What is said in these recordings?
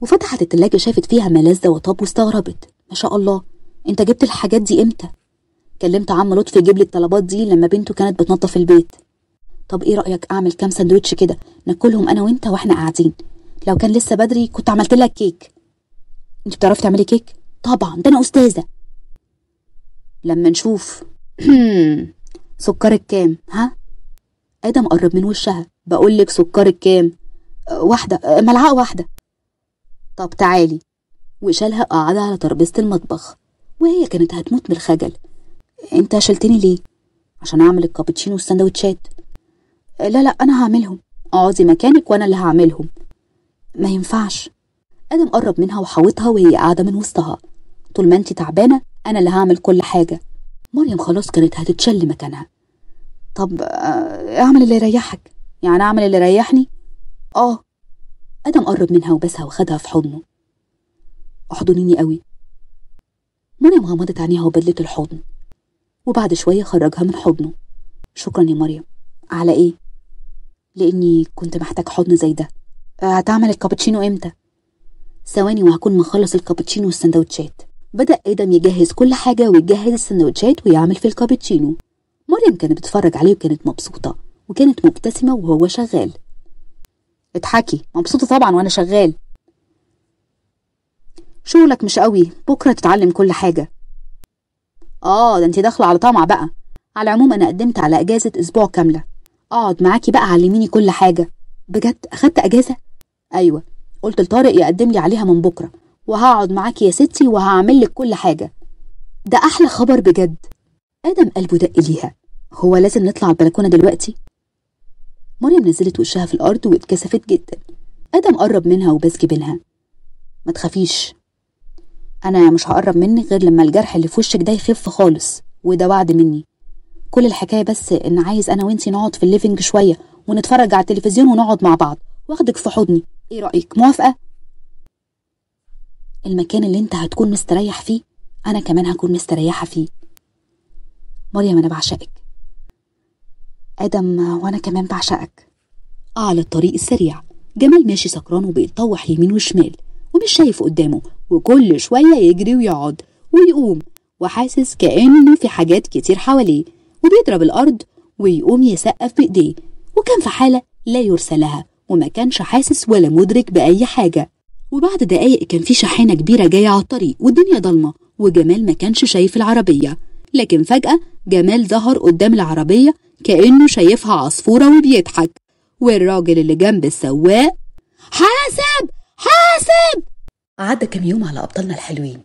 وفتحت التلاجة شافت فيها ملاذة وطاب واستغربت ما شاء الله انت جبت الحاجات دي امتى كلمت عم لطفي يجيب لي الطلبات دي لما بنته كانت بتنظف البيت طب ايه رأيك اعمل كام سندوتش كده ناكلهم انا وانت واحنا قاعدين لو كان لسه بدري كنت عملت لك كيك انت بتعرفي تعملي كيك طبعا ده انا استاذه لما نشوف سكرك كام ها ادم قرب من وشها بقول لك سكرك كام واحده ملعقه واحده طب تعالي وشالها قاعدة على تربيزة المطبخ وهي كانت هتموت من الخجل انت شلتني ليه عشان اعمل الكابتشينو والسندوتشات لا لا انا هعملهم اقعدي مكانك وانا اللي هعملهم ما ينفعش ادم قرب منها وحاوطها وهي قاعده من وسطها طول ما انت تعبانه انا اللي هعمل كل حاجه مريم خلاص كانت هتتشل مكانها طب آه، اعمل اللي يريحك يعني اعمل اللي يريحني اه ادم قرب منها وبسها وخدها في حضنه احضنيني قوي مريم غمضت عينيها وبدلت الحضن وبعد شويه خرجها من حضنه شكرا يا مريم على ايه لاني كنت محتاج حضن زي ده هتعمل الكابتشينو امتى ثواني وهكون مخلص الكابتشينو والسندوتشات بدأ آدم يجهز كل حاجة ويجهز السندوتشات ويعمل في الكابتشينو مريم كانت بتتفرج عليه وكانت مبسوطة وكانت مبتسمة وهو شغال اضحكي مبسوطة طبعا وأنا شغال شغلك مش قوي بكرة تتعلم كل حاجة آه ده انت داخلة على طمع بقى على العموم أنا قدمت على أجازة أسبوع كاملة أقعد معاكي بقى علميني كل حاجة بجد أخدت أجازة؟ أيوة قلت لطارق يقدم لي عليها من بكرة وهقعد معاكي يا ستي وهعمل لك كل حاجة ده أحلى خبر بجد آدم قلبه دق ليها هو لازم نطلع البلكونة دلوقتي؟ مريم نزلت وشها في الأرض واتكسفت جدا آدم قرب منها وباس جبينها ما تخافيش أنا مش هقرب منك غير لما الجرح اللي في وشك ده يخف خالص وده وعد مني كل الحكاية بس إن عايز أنا وإنتي نقعد في الليفينج شوية ونتفرج على التلفزيون ونقعد مع بعض واخدك في حضني إيه رأيك موافقة؟ المكان اللي أنت هتكون مستريح فيه أنا كمان هكون مستريحة فيه مريم أنا بعشقك آدم وأنا كمان بعشقك آه، على الطريق السريع جمال ماشي سكران وبيتطوح يمين وشمال ومش شايف قدامه وكل شوية يجري ويقعد ويقوم وحاسس كأنه في حاجات كتير حواليه وبيضرب الأرض ويقوم يسقف بإيديه وكان في حالة لا يرسى لها وما كانش حاسس ولا مدرك بأي حاجة وبعد دقايق كان في شاحنة كبيرة جاية على الطريق والدنيا ضلمة وجمال ما كانش شايف العربية لكن فجأة جمال ظهر قدام العربية كأنه شايفها عصفورة وبيضحك والراجل اللي جنب السواق حاسب حاسب عدى كام يوم على أبطالنا الحلوين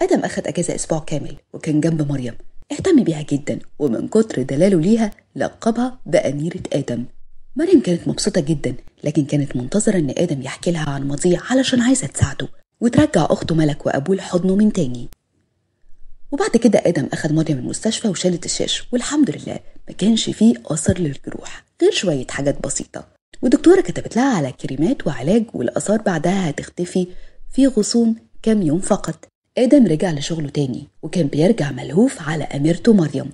آدم أخد أجازة أسبوع كامل وكان جنب مريم اهتم بيها جدا ومن كتر دلاله ليها لقبها بأميرة آدم مريم كانت مبسوطة جدا لكن كانت منتظرة إن آدم يحكي لها عن ماضيه علشان عايزة تساعده وترجع أخته ملك وأبوه لحضنه من تاني وبعد كده آدم أخد مريم المستشفى وشالت التشاش والحمد لله ما كانش فيه أثر للجروح غير شوية حاجات بسيطة ودكتورة كتبت لها على كريمات وعلاج والآثار بعدها هتختفي في غصون كام يوم فقط آدم رجع لشغله تاني وكان بيرجع ملهوف على أميرته مريم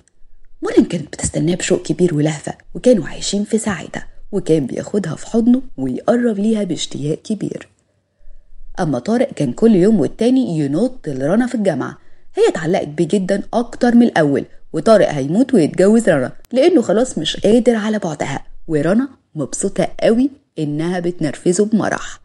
مريم كانت بتستناه بشوق كبير ولهفة وكانوا عايشين في سعادة وكان بياخدها في حضنه ويقرب ليها باشتياق كبير أما طارق كان كل يوم والتاني ينط لرنا في الجامعة هي اتعلقت بيه جدا أكتر من الأول وطارق هيموت ويتجوز رنا لأنه خلاص مش قادر على بعدها ورنا مبسوطة قوي إنها بتنرفزه بمرح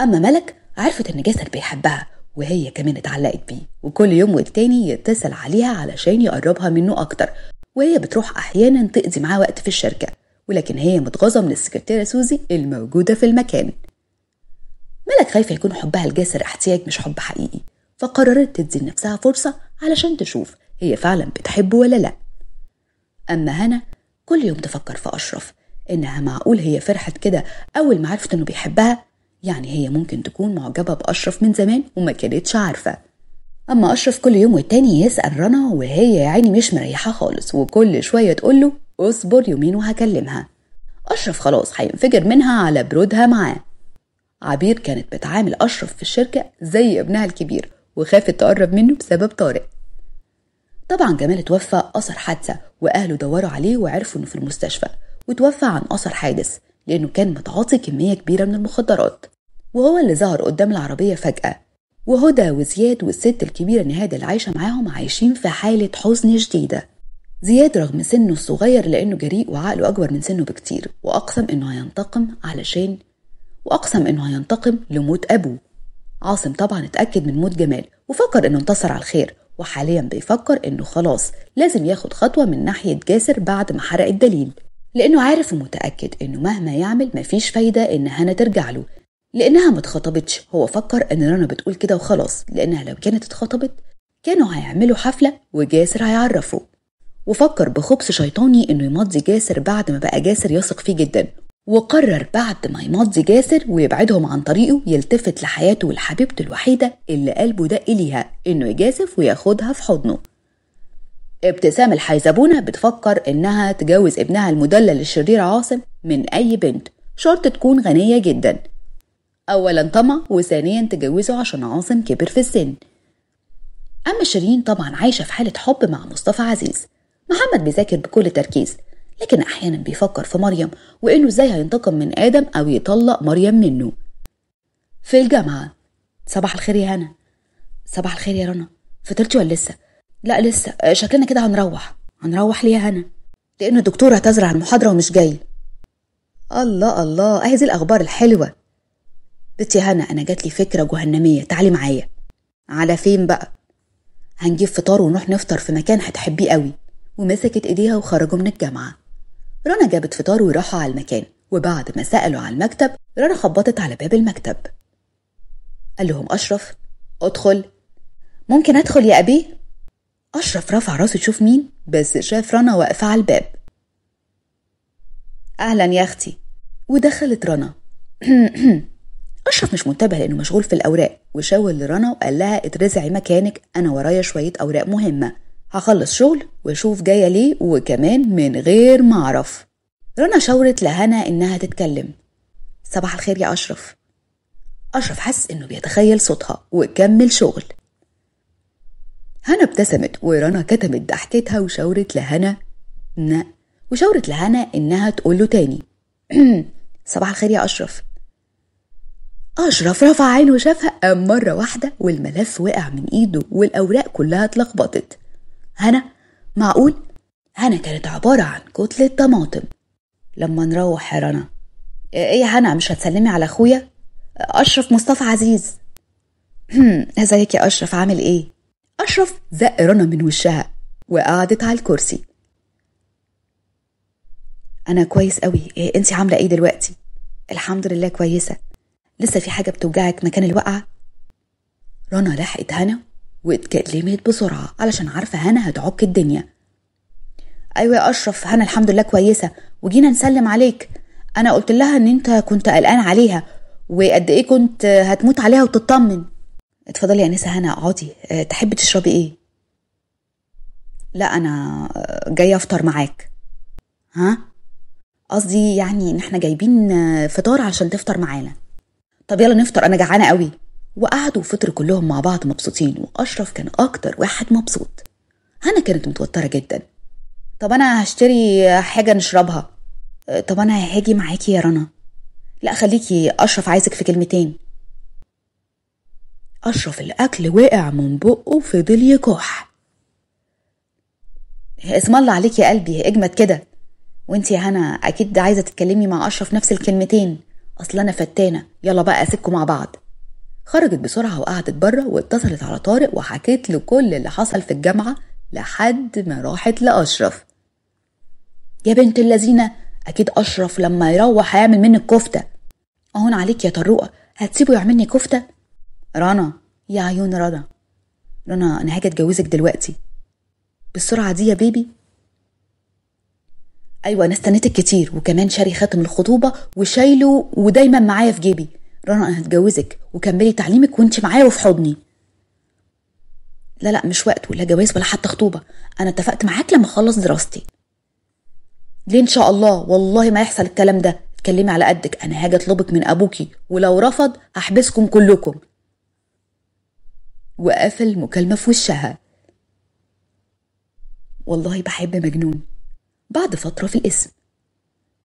أما ملك عرفت إن جسر بيحبها وهي كمان اتعلقت بيه وكل يوم والتاني يتصل عليها علشان يقربها منه أكتر وهي بتروح أحيانا تقضي معاه وقت في الشركة ولكن هي متغاظة من السكرتيرة سوزي الموجودة في المكان ملك خايفة يكون حبها الجاسر احتياج مش حب حقيقي فقررت تدي لنفسها فرصة علشان تشوف هي فعلا بتحبه ولا لأ أما هنا كل يوم تفكر في أشرف إنها معقول هي فرحت كده أول ما عرفت إنه بيحبها يعني هي ممكن تكون معجبة بأشرف من زمان وما كانتش عارفة أما أشرف كل يوم والتاني يسأل رنا وهي يا عيني مش مريحة خالص وكل شوية تقول له اصبر يومين وهكلمها أشرف خلاص هينفجر منها على برودها معاه عبير كانت بتعامل أشرف في الشركة زي ابنها الكبير وخافت تقرب منه بسبب طارق طبعا جمال اتوفى أثر حادثة وأهله دوروا عليه وعرفوا إنه في المستشفى وتوفى عن أثر حادث لأنه كان متعاطي كمية كبيرة من المخدرات وهو اللي ظهر قدام العربية فجأة وهدى وزياد والست الكبيرة نهاد اللي عايشة معاهم عايشين في حالة حزن شديدة زياد رغم سنه الصغير لأنه جريء وعقله أكبر من سنه بكتير وأقسم إنه هينتقم علشان وأقسم إنه هينتقم لموت أبوه عاصم طبعا اتأكد من موت جمال وفكر إنه انتصر على الخير وحاليا بيفكر إنه خلاص لازم ياخد خطوة من ناحية جاسر بعد ما حرق الدليل لأنه عارف ومتأكد إنه مهما يعمل مفيش فايدة إن هنا ترجع له لأنها متخطبتش هو فكر إن رنا بتقول كده وخلاص لأنها لو كانت اتخطبت كانوا هيعملوا حفلة وجاسر هيعرفه وفكر بخبث شيطاني إنه يمضي جاسر بعد ما بقى جاسر يثق فيه جدا وقرر بعد ما يمضي جاسر ويبعدهم عن طريقه يلتفت لحياته ولحبيبته الوحيدة اللي قلبه دق ليها إنه يجازف وياخدها في حضنه ابتسام الحيزبونة بتفكر إنها تجوز ابنها المدلل الشرير عاصم من أي بنت شرط تكون غنية جدا أولا طمع وثانيا تجوزه عشان عاصم كبر في السن أما شيرين طبعا عايشة في حالة حب مع مصطفى عزيز محمد بيذاكر بكل تركيز لكن أحيانا بيفكر في مريم وإنه إزاي هينتقم من آدم أو يطلق مريم منه في الجامعة صباح الخير يا هنا صباح الخير يا رنا فطرتي ولا لسه لا لسه آه، شكلنا كده هنروح هنروح ليه يا هنا لأن الدكتور اعتذر عن المحاضرة ومش جاي الله الله اهي دي الأخبار الحلوة بنتي هنا أنا جات لي فكرة جهنمية تعالي معايا على فين بقى هنجيب فطار ونروح نفطر في مكان هتحبيه قوي ومسكت ايديها وخرجوا من الجامعه رنا جابت فطار وراحوا على المكان وبعد ما سألوا على المكتب رنا خبطت على باب المكتب قال لهم أشرف أدخل ممكن أدخل يا أبي؟ أشرف رفع راسه يشوف مين بس شاف رنا واقفة على الباب أهلا يا أختي ودخلت رنا أشرف مش منتبه لأنه مشغول في الأوراق وشاور لرنا وقال لها اترزعي مكانك أنا ورايا شوية أوراق مهمة هخلص شغل واشوف جايه ليه وكمان من غير ما اعرف رنا شاورت لهنا انها تتكلم صباح الخير يا اشرف اشرف حس انه بيتخيل صوتها وكمل شغل هنا ابتسمت ورنا كتمت ضحكتها وشاورت لهنا نا وشاورت لهنا انها تقول له تاني صباح الخير يا اشرف اشرف رفع عينه وشافها قام مره واحده والملف وقع من ايده والاوراق كلها اتلخبطت هنا معقول هنا كانت عبارة عن كتلة طماطم لما نروح يا رنا ايه, إيه يا هنا مش هتسلمي على اخويا اشرف مصطفى عزيز ازيك يا اشرف عامل ايه اشرف زق رنا من وشها وقعدت على الكرسي انا كويس قوي إيه انت عامله ايه دلوقتي الحمد لله كويسه لسه في حاجه بتوجعك مكان الوقعه رنا لحقت هنا واتكلمت بسرعة علشان عارفة هنا هتعك الدنيا أيوة يا أشرف هنا الحمد لله كويسة وجينا نسلم عليك أنا قلت لها إن أنت كنت قلقان عليها وقد إيه كنت هتموت عليها وتطمن اتفضلي يا أنسة هنا اقعدي آه، تحبي تشربي إيه لا أنا آه، جاية أفطر معاك ها قصدي يعني إن إحنا جايبين آه، فطار عشان تفطر معانا طب يلا نفطر أنا جعانة قوي وقعدوا فطر كلهم مع بعض مبسوطين وأشرف كان أكتر واحد مبسوط هنا كانت متوترة جدا طب أنا هشتري حاجة نشربها أه، طب أنا هاجي معاكي يا رنا لا خليكي أشرف عايزك في كلمتين أشرف الأكل وقع من بقه وفضل يكح اسم الله عليك يا قلبي اجمد كده وانت يا هنا أكيد عايزة تتكلمي مع أشرف نفس الكلمتين أصل أنا فتانة يلا بقى أسيبكم مع بعض خرجت بسرعة وقعدت بره واتصلت على طارق وحكيت له كل اللي حصل في الجامعة لحد ما راحت لأشرف يا بنت اللذينة أكيد أشرف لما يروح هيعمل منك كفتة أهون عليك يا طروقة هتسيبه يعملني كفتة رنا يا عيون رنا رنا أنا هاجي أتجوزك دلوقتي بالسرعة دي يا بيبي أيوة أنا استنيتك كتير وكمان شاري خاتم الخطوبة وشايله ودايما معايا في جيبي رنا أنا هتجوزك وكملي تعليمك وانت معايا وفي حضني لا لا مش وقت ولا جواز ولا حتى خطوبة أنا اتفقت معاك لما أخلص دراستي ليه إن شاء الله والله ما يحصل الكلام ده اتكلمي على قدك أنا هاجي أطلبك من أبوكي ولو رفض هحبسكم كلكم وقفل مكالمة في وشها والله بحب مجنون بعد فترة في الاسم